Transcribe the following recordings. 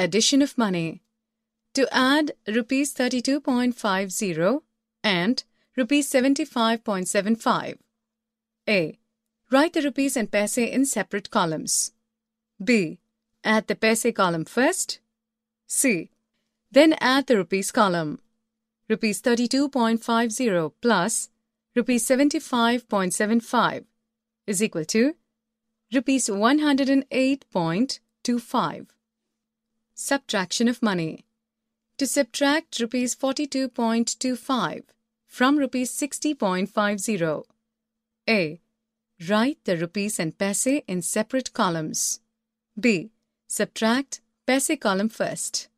addition of money. To add rupees 32.50 and rupees 75.75. A. Write the rupees and paise in separate columns. B. Add the paise column first. C. Then add the rupees column. Rupees 32.50 plus rupees 75.75 is equal to rupees 108.25. Subtraction of money. To subtract rupees 42.25 from rupees 60.50. A. Write the rupees and paise in separate columns. B. Subtract paise column first.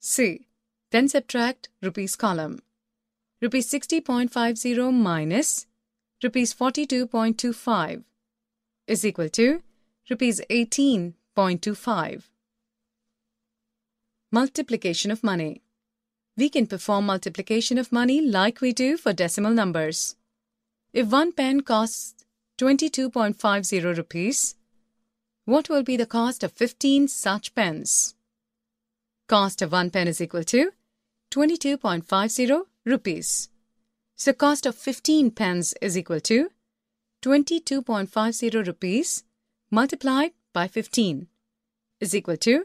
C. Then subtract rupees column. Rupees 60.50 minus rupees 42.25 is equal to rupees 18.25 multiplication of money. We can perform multiplication of money like we do for decimal numbers. If one pen costs 22.50 rupees, what will be the cost of 15 such pens? Cost of one pen is equal to 22.50 rupees. So cost of 15 pens is equal to 22.50 rupees multiplied by 15 is equal to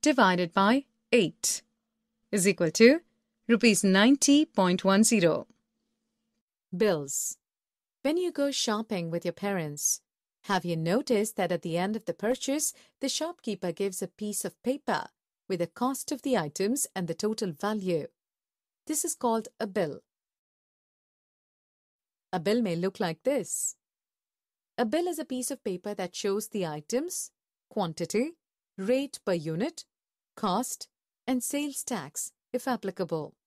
divided by 8 is equal to rupees 90.10. Bills. When you go shopping with your parents, have you noticed that at the end of the purchase, the shopkeeper gives a piece of paper with the cost of the items and the total value? This is called a bill. A bill may look like this. A bill is a piece of paper that shows the items, quantity, rate per unit, cost, and sales tax, if applicable.